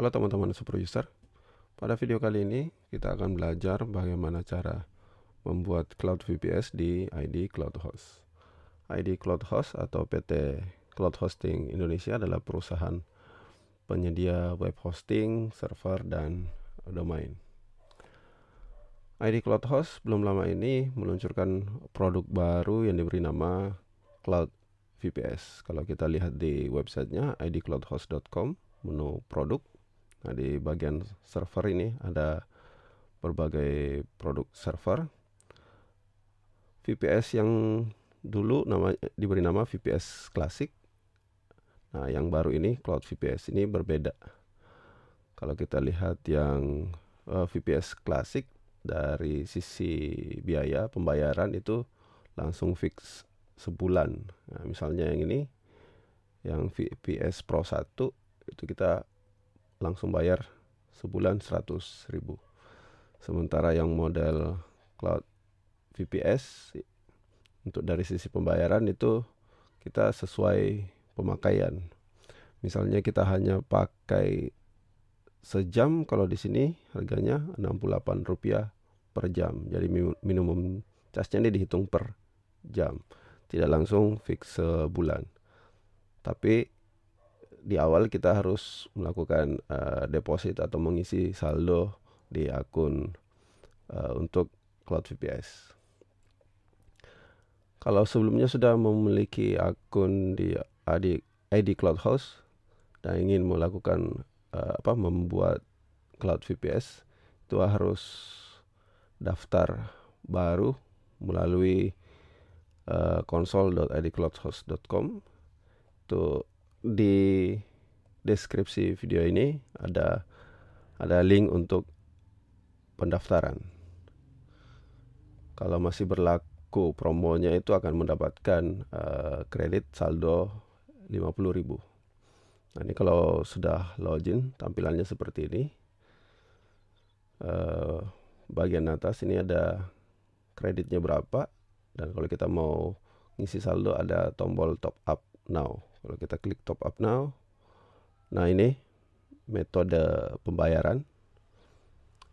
Halo teman-teman super user Pada video kali ini kita akan belajar bagaimana cara membuat cloud VPS di ID Cloud Host ID Cloud Host atau PT Cloud Hosting Indonesia adalah perusahaan penyedia web hosting, server, dan domain ID Cloud Host belum lama ini meluncurkan produk baru yang diberi nama Cloud VPS. Kalau kita lihat di websitenya idcloudhost.com, menu produk, Nah, di bagian server ini ada berbagai produk server. VPS yang dulu nama diberi nama VPS klasik. Nah, yang baru ini Cloud VPS ini berbeda. Kalau kita lihat yang uh, eh, VPS klasik dari sisi biaya pembayaran itu langsung fix sebulan. Nah, misalnya yang ini yang VPS Pro 1 itu kita langsung bayar sebulan 100 ribu sementara yang model cloud VPS untuk dari sisi pembayaran itu kita sesuai pemakaian misalnya kita hanya pakai sejam kalau di sini harganya 68 rupiah per jam jadi minimum casnya ini dihitung per jam tidak langsung fix sebulan tapi di awal kita harus melakukan uh, deposit atau mengisi saldo di akun uh, untuk Cloud VPS. Kalau sebelumnya sudah memiliki akun di eh, ID, ID Cloud House dan ingin melakukan uh, apa membuat Cloud VPS itu harus daftar baru melalui uh, console.idcloudhouse.com itu di deskripsi video ini ada ada link untuk pendaftaran. Kalau masih berlaku promonya itu akan mendapatkan uh, kredit saldo 50.000. Nah, ini kalau sudah login tampilannya seperti ini. Uh, bagian atas ini ada kreditnya berapa dan kalau kita mau ngisi saldo ada tombol top up now. Kalau kita klik top up now. Nah, ini metode pembayaran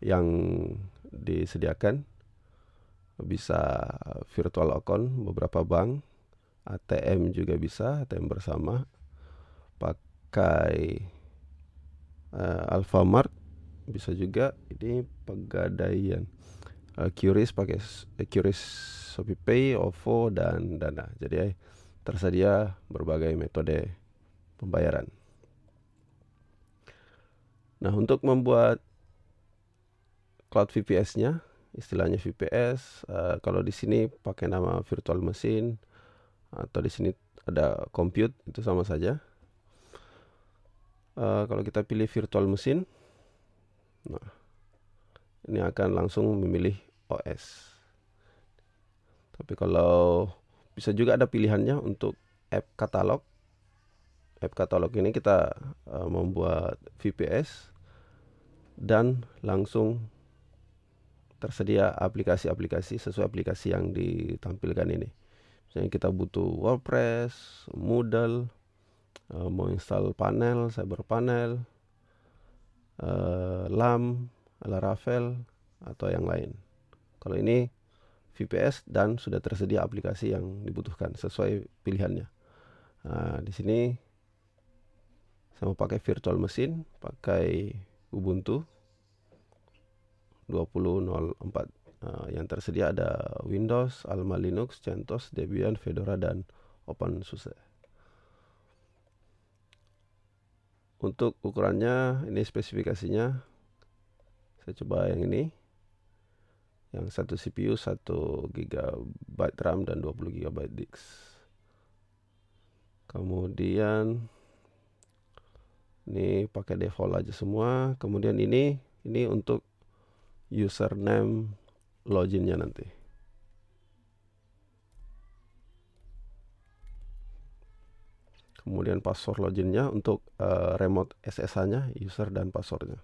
yang disediakan bisa virtual account beberapa bank, ATM juga bisa, ATM bersama. Pakai uh, eh, Alfamart bisa juga ini pegadaian uh, eh, Curis pakai uh, Curis ShopeePay, OVO dan Dana. Jadi tersedia berbagai metode pembayaran. Nah, untuk membuat cloud VPS-nya, istilahnya VPS, eh, kalau di sini pakai nama virtual machine atau di sini ada compute itu sama saja. Uh, kalau kita pilih virtual machine, nah ini akan langsung memilih OS. Tapi kalau bisa juga ada pilihannya untuk app katalog app katalog ini kita uh, membuat VPS dan langsung tersedia aplikasi-aplikasi sesuai aplikasi yang ditampilkan ini. Misalnya kita butuh WordPress, Moodle, uh, mau install panel, cyber panel, uh, eh, LAM, Laravel atau yang lain. Kalau ini VPS dan sudah tersedia aplikasi yang dibutuhkan sesuai pilihannya. Nah, di sini saya mau pakai virtual mesin, pakai Ubuntu 20.04. Nah, yang tersedia ada Windows, Alma Linux, CentOS, Debian, Fedora dan OpenSUSE. Untuk ukurannya, ini spesifikasinya. Saya coba yang ini yang satu CPU satu GB RAM dan 20 GB disk kemudian ini pakai default aja semua kemudian ini ini untuk username loginnya nanti kemudian password loginnya untuk uh, remote SSH-nya user dan passwordnya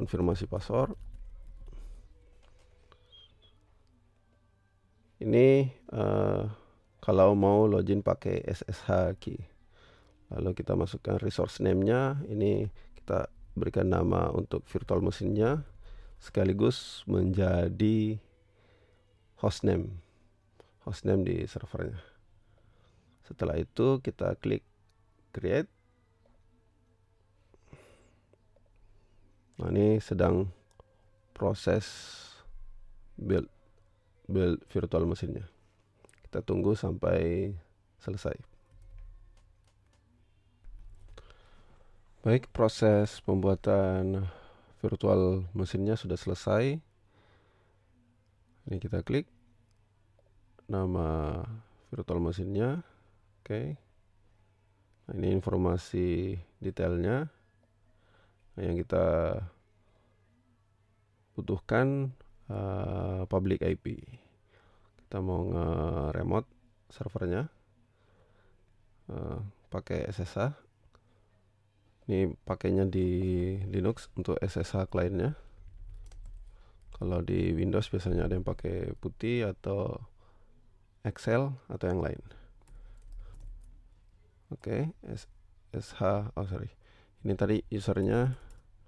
konfirmasi password ini uh, kalau mau login pakai SSH key lalu kita masukkan resource name-nya ini kita berikan nama untuk virtual mesinnya sekaligus menjadi hostname hostname di servernya setelah itu kita klik create Nah, ini sedang proses build build virtual mesinnya. Kita tunggu sampai selesai. Baik, proses pembuatan virtual mesinnya sudah selesai. Ini kita klik nama virtual mesinnya. Oke. Nah, ini informasi detailnya yang kita butuhkan uh, public IP. Kita mau nge-remote servernya uh, pakai SSH. Ini pakainya di Linux untuk SSH kliennya. Kalau di Windows biasanya ada yang pakai putih atau Excel atau yang lain. Oke, okay, SSH, oh sorry, ini tadi usernya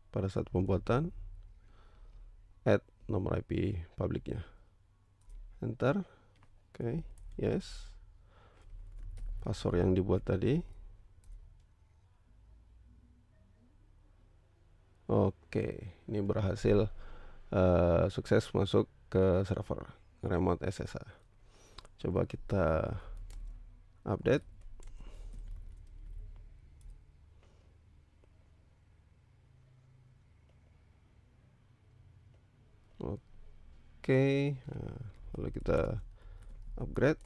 pada saat pembuatan add nomor IP publiknya enter oke okay. yes password yang dibuat tadi oke okay. ini berhasil uh, sukses masuk ke server remote SSH coba kita update okay. Nah, lalu kita upgrade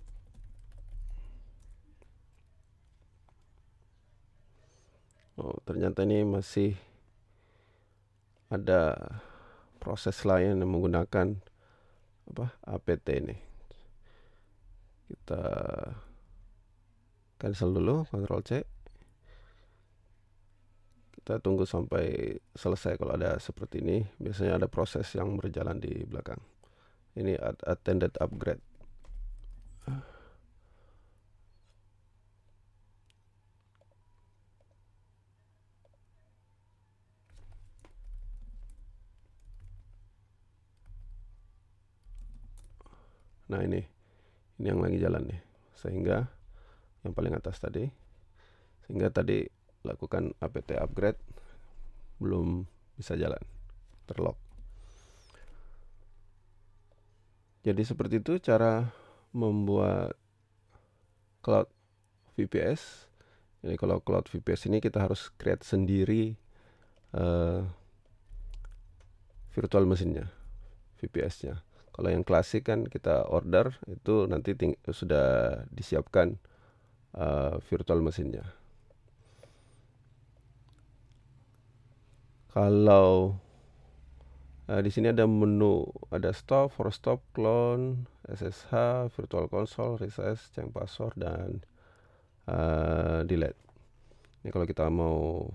oh ternyata ini masih ada proses lain yang menggunakan apa APT ini kita cancel dulu control C kita tunggu sampai selesai kalau ada seperti ini biasanya ada proses yang berjalan di belakang ini attended upgrade Nah ini ini yang lagi jalan nih sehingga yang paling atas tadi sehingga tadi lakukan apt upgrade belum bisa jalan terlock Jadi seperti itu cara membuat cloud VPS. Jadi kalau cloud VPS ini kita harus create sendiri uh, virtual mesinnya, VPS-nya. Kalau yang klasik kan kita order itu nanti sudah disiapkan uh, virtual mesinnya. Kalau Uh, di sini ada menu, ada stop, for stop, clone, SSH, virtual console, resize, change password dan uh, delete. Ini kalau kita mau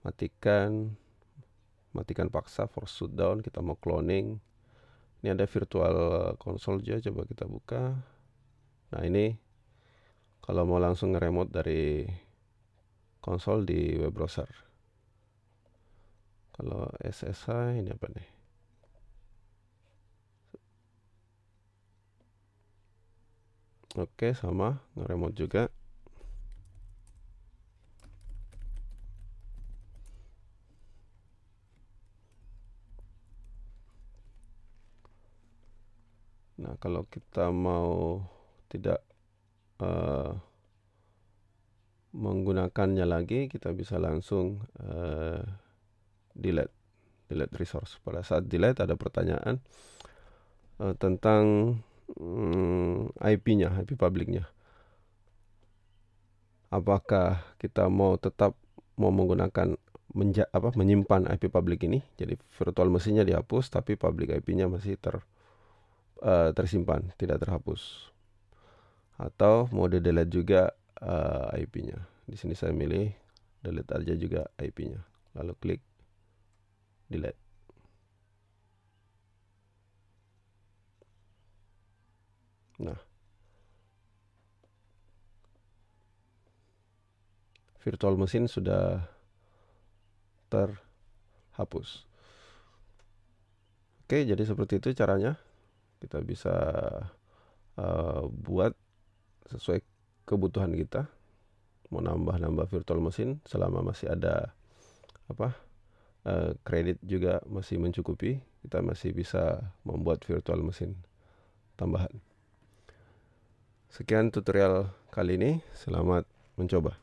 matikan matikan paksa for shutdown, kita mau cloning. Ini ada virtual console juga coba kita buka. Nah, ini kalau mau langsung nge-remote dari konsol di web browser kalau SSH ini apa nih Oke, sama remote juga. Nah, kalau kita mau tidak uh, menggunakannya lagi, kita bisa langsung uh, delete delete resource. Pada saat delete ada pertanyaan uh, tentang Hmm, IP-nya, IP publiknya. Apakah kita mau tetap mau menggunakan menja, apa menyimpan IP publik ini? Jadi virtual mesinnya dihapus tapi publik IP-nya masih ter uh, tersimpan, tidak terhapus. Atau mode delete juga uh, eh, IP-nya. Di sini saya milih delete aja juga IP-nya. Lalu klik delete. Nah. Virtual mesin sudah terhapus. Oke, jadi seperti itu caranya. Kita bisa uh, buat sesuai kebutuhan kita. Mau nambah-nambah virtual mesin selama masih ada apa? Uh, kredit juga masih mencukupi, kita masih bisa membuat virtual mesin tambahan. Sekian tutorial kali ini. Selamat mencoba.